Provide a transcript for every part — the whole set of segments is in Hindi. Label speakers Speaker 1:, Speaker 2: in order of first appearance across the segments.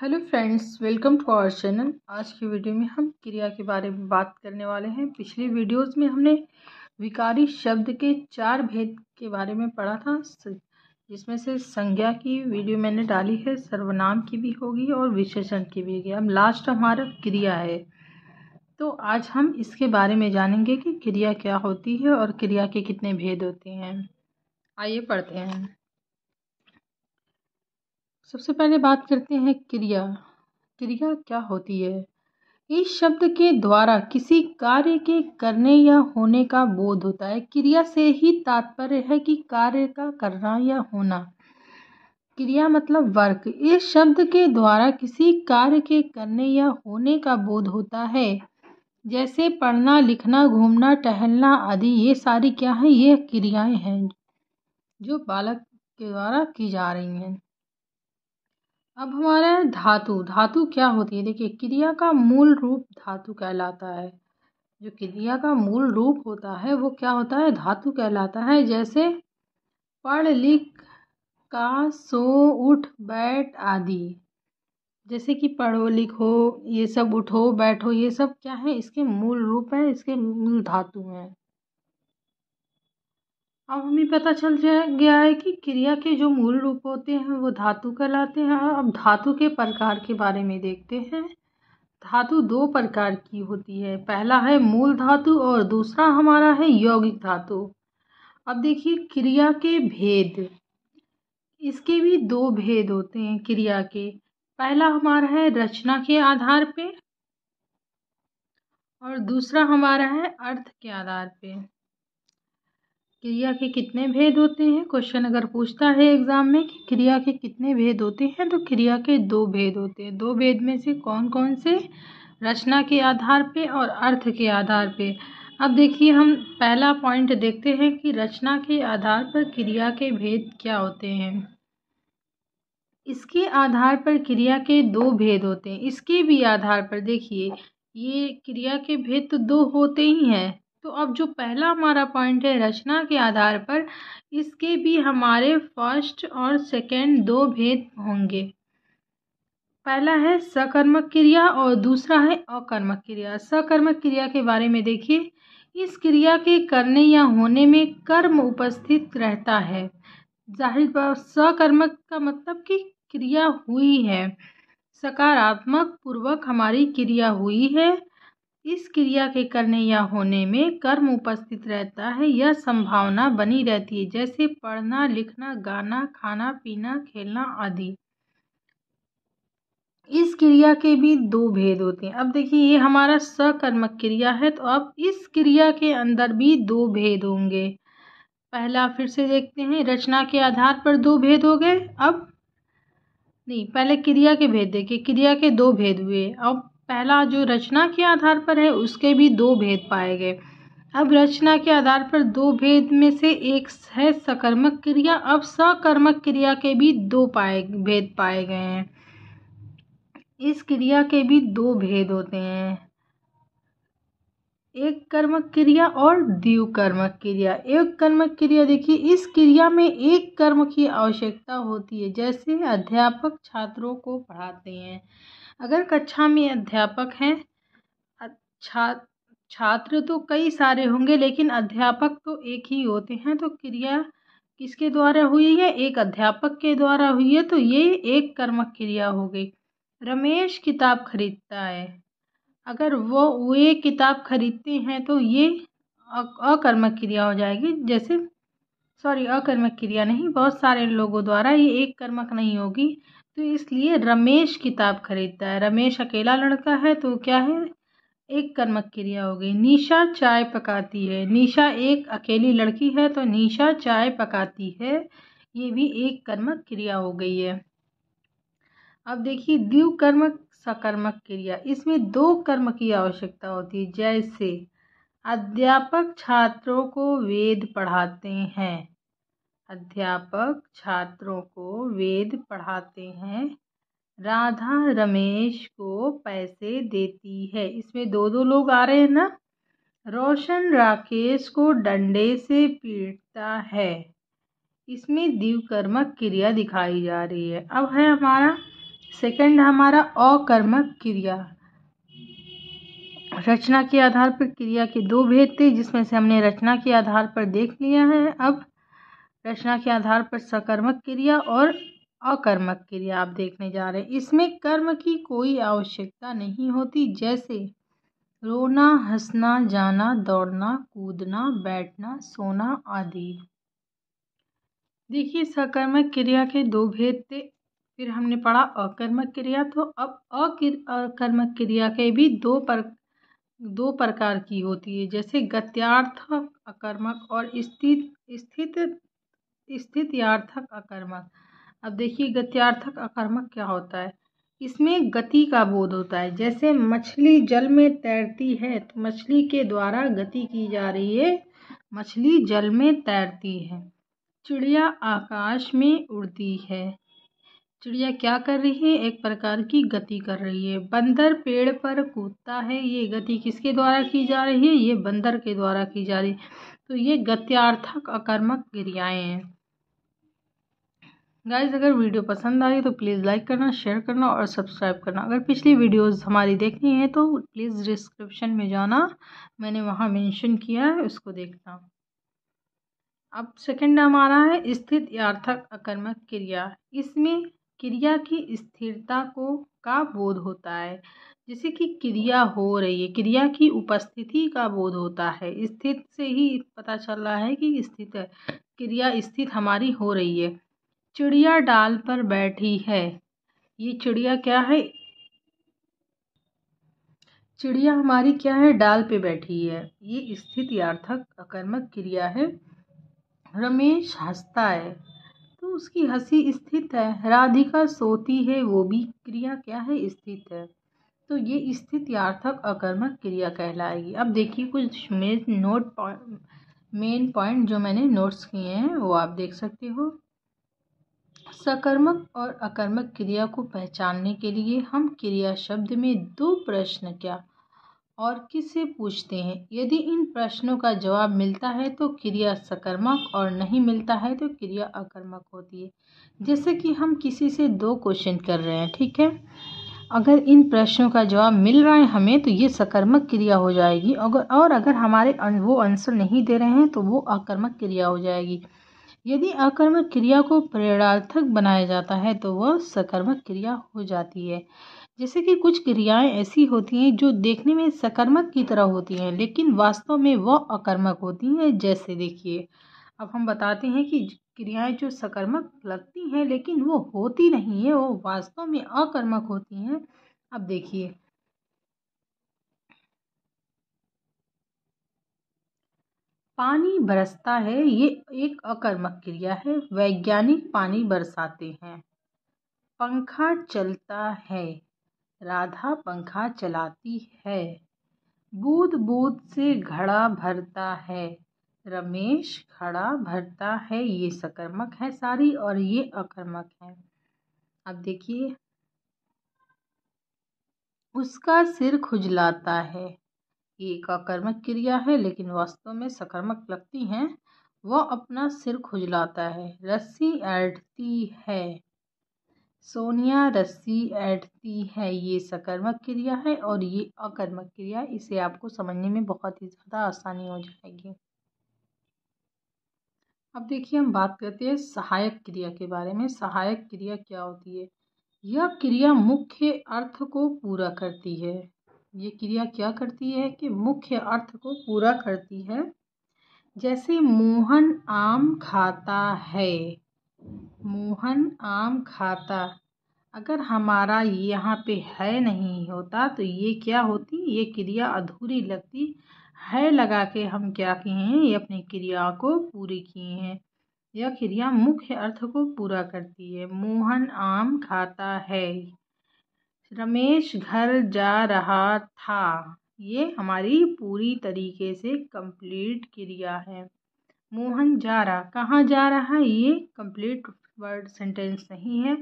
Speaker 1: hello friends welcome to our channel आज की वीडियो में हम क्रिया के बारे में बात करने वाले हैं पिछले वीडियोस में हमने विकारी शब्द के चार भेद के बारे में पढ़ा था जिसमें से संज्ञा की वीडियो मैंने डाली है सर्वनाम की भी होगी और विशेषण की भी होगी अब लास्ट हमारा क्रिया है तो आज हम इसके बारे में जानेंगे कि क्रिया क्या होती है और क्रिया के कितने भेद होते हैं आइए पढ़ते हैं सबसे पहले बात करते हैं क्रिया क्रिया क्या होती है इस शब्द के द्वारा किसी कार्य के करने या होने का बोध होता है क्रिया से ही तात्पर्य है कि कार्य का करना या होना क्रिया मतलब वर्क इस शब्द के द्वारा किसी कार्य के करने या होने का बोध होता है जैसे पढ़ना लिखना घूमना टहलना आदि ये सारी क्या है ये क्रियाएं हैं जो बालक के द्वारा की जा रही हैं अब हमारा है धातु धातु क्या होती है देखिए क्रिया का मूल रूप धातु कहलाता है जो क्रिया का मूल रूप होता है वो क्या होता है धातु कहलाता है जैसे पढ़ लिख का सो उठ बैठ आदि जैसे कि पढ़ो लिखो ये सब उठो बैठो ये सब क्या है इसके मूल रूप हैं इसके मूल धातु हैं अब हमें पता चल गया है कि क्रिया के जो मूल रूप होते हैं वो धातु कहलाते हैं अब धातु के प्रकार के बारे में देखते हैं धातु दो प्रकार की होती है पहला है मूल धातु और दूसरा हमारा है यौगिक धातु अब देखिए क्रिया के भेद इसके भी दो भेद होते हैं क्रिया के पहला हमारा है रचना के आधार पे और दूसरा हमारा है अर्थ के आधार पे क्रिया के कितने भेद होते हैं क्वेश्चन अगर पूछता है एग्जाम में कि क्रिया के कितने भेद होते हैं तो क्रिया के दो भेद होते हैं दो भेद में से कौन कौन से रचना के आधार पे और अर्थ के आधार पे अब देखिए हम पहला पॉइंट देखते हैं कि रचना के आधार पर क्रिया के भेद क्या होते हैं इसके आधार पर क्रिया के दो भेद होते हैं इसके भी आधार पर देखिए ये क्रिया के भेद तो दो होते ही हैं तो अब जो पहला हमारा पॉइंट है रचना के आधार पर इसके भी हमारे फर्स्ट और सेकेंड दो भेद होंगे पहला है सकर्मक क्रिया और दूसरा है अकर्मक क्रिया सकर्मक क्रिया के बारे में देखिए इस क्रिया के करने या होने में कर्म उपस्थित रहता है जाहिर सकर्मक का मतलब कि क्रिया हुई है सकारात्मक पूर्वक हमारी क्रिया हुई है इस क्रिया के करने या होने में कर्म उपस्थित रहता है यह संभावना बनी रहती है जैसे पढ़ना लिखना गाना खाना पीना खेलना आदि इस क्रिया के भी दो भेद होते हैं अब देखिए ये हमारा सकर्मक क्रिया है तो अब इस क्रिया के अंदर भी दो भेद होंगे पहला फिर से देखते हैं रचना के आधार पर दो भेद हो गए अब नहीं पहले क्रिया के भेद देखिए क्रिया के दो भेद हुए अब पहला जो रचना के आधार पर है उसके भी दो भेद पाए गए अब रचना के आधार पर दो भेद में से एक है सकर्मक क्रिया अब सकर्मक क्रिया के भी दो पाए भेद पाए गए हैं इस क्रिया के भी दो भेद होते हैं एक कर्मक क्रिया और दीव कर्मक क्रिया एक कर्मक क्रिया देखिए इस क्रिया में एक कर्म की आवश्यकता होती है जैसे अध्यापक छात्रों को पढ़ाते हैं अगर कक्षा में अध्यापक हैं छात्र छात्र तो कई सारे होंगे लेकिन अध्यापक तो एक ही होते हैं तो क्रिया किसके द्वारा हुई है एक अध्यापक के द्वारा हुई है तो ये एक कर्मक क्रिया हो गई रमेश किताब खरीदता है अगर वो वे किताब खरीदते हैं तो ये अकर्मक क्रिया हो जाएगी जैसे सॉरी अकर्मक क्रिया नहीं बहुत सारे लोगों द्वारा ये एक कर्मक नहीं होगी तो इसलिए रमेश किताब खरीदता है रमेश अकेला लड़का है तो क्या है एक कर्मक क्रिया हो गई निशा चाय पकाती है निशा एक अकेली लड़की है तो निशा चाय पकाती है ये भी एक कर्मक क्रिया हो गई है अब देखिए द्व्यू कर्मक सकर्मक क्रिया इसमें दो कर्म की आवश्यकता होती है जैसे अध्यापक छात्रों को वेद पढ़ाते हैं अध्यापक छात्रों को वेद पढ़ाते हैं राधा रमेश को पैसे देती है इसमें दो दो लोग आ रहे हैं ना रोशन राकेश को डंडे से पीटता है इसमें दीवकर्मक क्रिया दिखाई जा रही है अब है हमारा सेकंड हमारा अकर्मक क्रिया रचना के आधार पर क्रिया के दो भेद थे जिसमें से हमने रचना के आधार पर देख लिया है अब रचना के आधार पर सकर्मक क्रिया और अकर्मक क्रिया आप देखने जा रहे हैं इसमें कर्म की कोई आवश्यकता नहीं होती जैसे रोना हंसना जाना दौड़ना कूदना बैठना सोना आदि देखिए सकर्मक क्रिया के दो भेद थे फिर हमने पढ़ा अकर्मक क्रिया तो अब अकर्मक क्रिया के भी दो पर दो प्रकार की होती है जैसे गत्यार्थ अकर्मक और स्थित स्थित स्थितार्थक अकर्मक अब देखिए गत्यार्थक अकर्मक क्या होता है इसमें गति का बोध होता है जैसे मछली जल में तैरती है तो मछली के द्वारा गति की जा रही है मछली जल में तैरती है चिड़िया आकाश में उड़ती है चिड़िया क्या कर रही है एक प्रकार की गति कर रही है बंदर पेड़ पर कूदता है ये गति किसके द्वारा की जा रही है ये बंदर के द्वारा की जा रही है तो ये गत्यार्थक अकर्मक क्रियाएँ हैं गाइज अगर वीडियो पसंद आई तो प्लीज़ लाइक करना शेयर करना और सब्सक्राइब करना अगर पिछली वीडियोस हमारी देखनी है तो प्लीज़ डिस्क्रिप्शन में जाना मैंने वहाँ मेंशन किया है उसको देखना अब सेकंड हमारा है स्थित यार्थक अकर्मक क्रिया इसमें क्रिया की स्थिरता को का बोध होता है जैसे कि क्रिया हो रही है क्रिया की उपस्थिति का बोध होता है स्थित से ही पता चल रहा है कि स्थित है क्रिया स्थित हमारी हो रही है चिड़िया डाल पर बैठी है ये चिड़िया क्या है चिड़िया हमारी क्या है डाल पे बैठी है ये स्थित यार्थक अकर्मक क्रिया है रमेश हंसता है तो उसकी हंसी स्थित है राधिका सोती है वो भी क्रिया क्या है स्थित है तो ये स्थितार्थक अकर्मक क्रिया कहलाएगी अब देखिए कुछ मेन नोट मेन पॉइंट जो मैंने नोट्स किए हैं वो आप देख सकते हो सकर्मक और अकर्मक क्रिया को पहचानने के लिए हम क्रिया शब्द में दो प्रश्न क्या और किसे पूछते हैं यदि इन प्रश्नों का जवाब मिलता है तो क्रिया सकर्मक और नहीं मिलता है तो क्रिया अकर्मक होती है जैसे कि हम किसी से दो क्वेश्चन कर रहे हैं ठीक है अगर इन प्रश्नों का जवाब मिल रहा है हमें तो ये सकर्मक क्रिया हो जाएगी अगर और अगर हमारे वो आंसर नहीं दे रहे हैं तो वो अकर्मक क्रिया हो जाएगी यदि आकर्मक क्रिया को प्रेरणार्थक बनाया जाता है तो वह सकर्मक क्रिया हो जाती है जैसे कि कुछ क्रियाएं ऐसी होती हैं जो देखने में सकर्मक की तरह होती हैं लेकिन वास्तव में वह अकर्मक होती हैं जैसे देखिए अब हम बताते हैं कि क्रियाएं जो सकर्मक लगती हैं लेकिन वो होती नहीं है वो वास्तव में अकर्मक होती हैं अब देखिए पानी बरसता है ये एक अकर्मक क्रिया है वैज्ञानिक पानी बरसाते हैं पंखा चलता है राधा पंखा चलाती है बूद बूद से घड़ा भरता है रमेश खड़ा भरता है ये सकर्मक है सारी और ये अकर्मक है अब देखिए उसका सिर खुजलाता है ये एक अकर्मक क्रिया है लेकिन वास्तव में सकर्मक लगती हैं वह अपना सिर खुजलाता है रस्सी ऐठती है सोनिया रस्सी ऐठती है ये सकर्मक क्रिया है और ये अकर्मक क्रिया इसे आपको समझने में बहुत ही ज़्यादा आसानी हो जाएगी अब देखिए हम बात करते हैं सहायक क्रिया के बारे में सहायक क्रिया क्या होती है यह क्रिया मुख्य अर्थ को पूरा करती है ये क्रिया क्या करती है कि मुख्य अर्थ को पूरा करती है जैसे मोहन आम खाता है मोहन आम खाता अगर हमारा यहाँ पे है नहीं होता तो ये क्या होती ये क्रिया अधूरी लगती है लगा के हम क्या किए हैं ये अपनी क्रिया को पूरी किए हैं यह क्रिया मुख्य अर्थ को पूरा करती है मोहन आम खाता है रमेश घर जा रहा था ये हमारी पूरी तरीके से कंप्लीट क्रिया है मोहन जा रहा कहाँ जा रहा है ये कंप्लीट वर्ड सेंटेंस नहीं है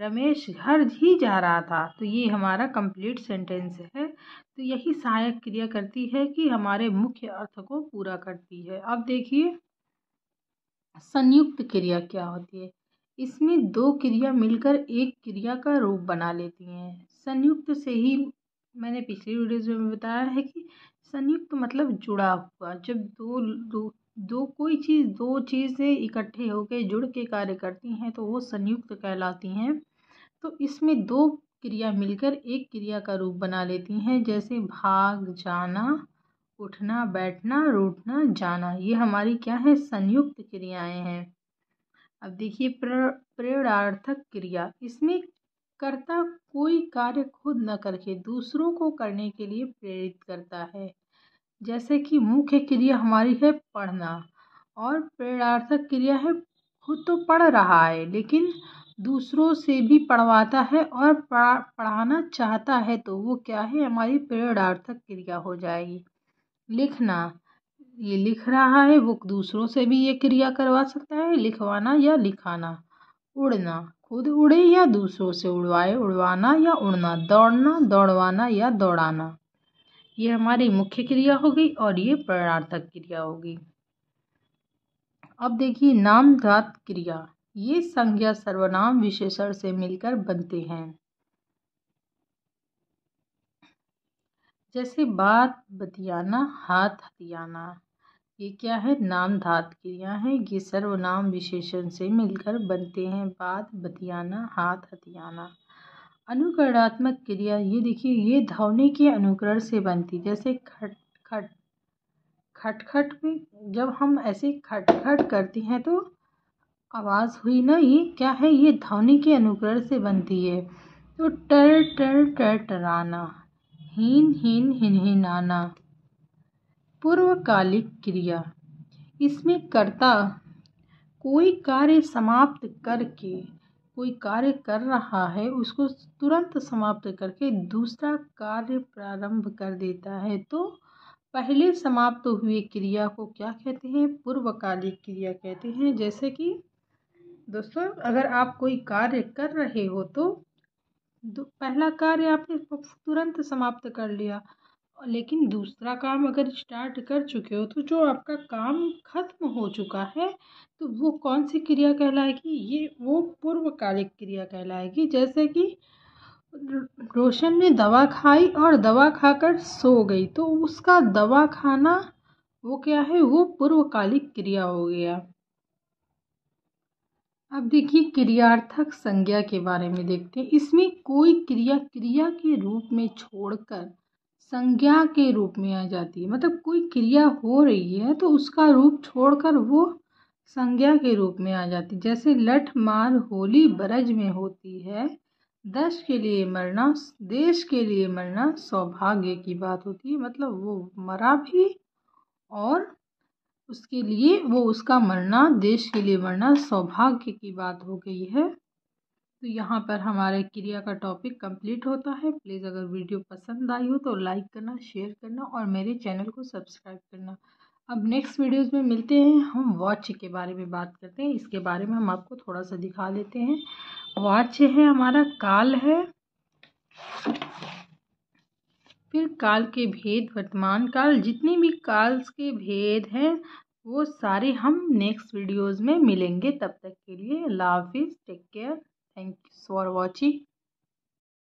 Speaker 1: रमेश घर ही जा रहा था तो ये हमारा कंप्लीट सेंटेंस है तो यही सहायक क्रिया करती है कि हमारे मुख्य अर्थ को पूरा करती है अब देखिए संयुक्त क्रिया क्या होती है इसमें दो क्रिया मिलकर एक क्रिया का रूप बना लेती हैं संयुक्त से ही मैंने पिछली वीडियोज में बताया है कि संयुक्त मतलब जुड़ा हुआ जब दो दो, दो कोई चीज़ दो चीज़ें इकट्ठे होकर जुड़ के कार्य करती हैं तो वो संयुक्त कहलाती हैं तो इसमें दो क्रिया मिलकर एक क्रिया का रूप बना लेती हैं जैसे भाग जाना उठना बैठना रोटना जाना ये हमारी क्या है संयुक्त क्रियाएं हैं अब देखिए प्रेरणार्थक क्रिया इसमें कर्ता कोई कार्य खुद न करके दूसरों को करने के लिए प्रेरित करता है जैसे कि मुख्य क्रिया हमारी है पढ़ना और प्रेरणार्थक क्रिया है खुद तो पढ़ रहा है लेकिन दूसरों से भी पढ़वाता है और पढ़ा पढ़ाना चाहता है तो वो क्या है हमारी प्रेरणार्थक क्रिया हो जाएगी लिखना ये लिख रहा है वो दूसरों से भी ये क्रिया करवा सकता है लिखवाना या लिखाना उड़ना खुद उड़े या दूसरों से उड़वाए उड़वाना या उड़ना दौड़ना दौड़वाना या दौड़ाना ये हमारी मुख्य क्रिया होगी और ये प्रेरणार्थक क्रिया होगी अब देखिए नामधात क्रिया ये संज्ञा सर्वनाम विशेषण से मिलकर बनते हैं जैसे बात बतियाना हाथ हथियाना ये क्या है नाम धात क्रिया है ये सर्वनाम विशेषण से मिलकर बनते हैं बात बतियाना हाथ हथियाना अनुकरणात्मक क्रिया ये देखिए ये धावने के अनुकरण से बनती जैसे खट खट खटखट में जब हम ऐसे खटखट करते हैं तो आवाज़ हुई ना ये क्या है ये ध्वनि के अनुग्रह से बनती है तो टर टर टर टराना हीन हीन आना पूर्वकालिक क्रिया इसमें कर्ता कोई कार्य समाप्त करके कोई कार्य कर रहा है उसको तुरंत समाप्त करके दूसरा कार्य प्रारंभ कर देता है तो पहले समाप्त हुए क्रिया को क्या कहते हैं पूर्वकालिक क्रिया कहते हैं जैसे कि दोस्तों अगर आप कोई कार्य कर रहे हो तो पहला कार्य आपने तुरंत समाप्त कर लिया लेकिन दूसरा काम अगर स्टार्ट कर चुके हो तो जो आपका काम खत्म हो चुका है तो वो कौन सी क्रिया कहलाएगी ये वो पूर्वकालिक क्रिया कहलाएगी जैसे कि रोशन ने दवा खाई और दवा खाकर सो गई तो उसका दवा खाना वो क्या है वो पूर्वकालिक क्रिया हो गया अब देखिए क्रियार्थक संज्ञा के बारे में देखते हैं इसमें कोई क्रिया क्रिया के रूप में छोड़कर संज्ञा के रूप में आ जाती है मतलब कोई क्रिया हो रही है तो उसका रूप छोड़कर वो संज्ञा के रूप में आ जाती है जैसे लठ मार होली ब्रज में होती है दश के लिए मरना देश के लिए मरना सौभाग्य की बात होती है मतलब वो मरा भी और उसके लिए वो उसका मरना देश के लिए मरना सौभाग्य की बात हो गई है तो यहाँ पर हमारे क्रिया का टॉपिक कंप्लीट होता है प्लीज़ अगर वीडियो पसंद आई हो तो लाइक करना शेयर करना और मेरे चैनल को सब्सक्राइब करना अब नेक्स्ट वीडियोस में मिलते हैं हम वॉच के बारे में बात करते हैं इसके बारे में हम आपको थोड़ा सा दिखा देते हैं वॉच है हमारा काल है फिर काल के भेद वर्तमान काल जितने भी काल के भेद हैं वो सारे हम नेक्स्ट वीडियोस में मिलेंगे तब तक के लिए अल्लाह हाफिज़ take care thank you for watching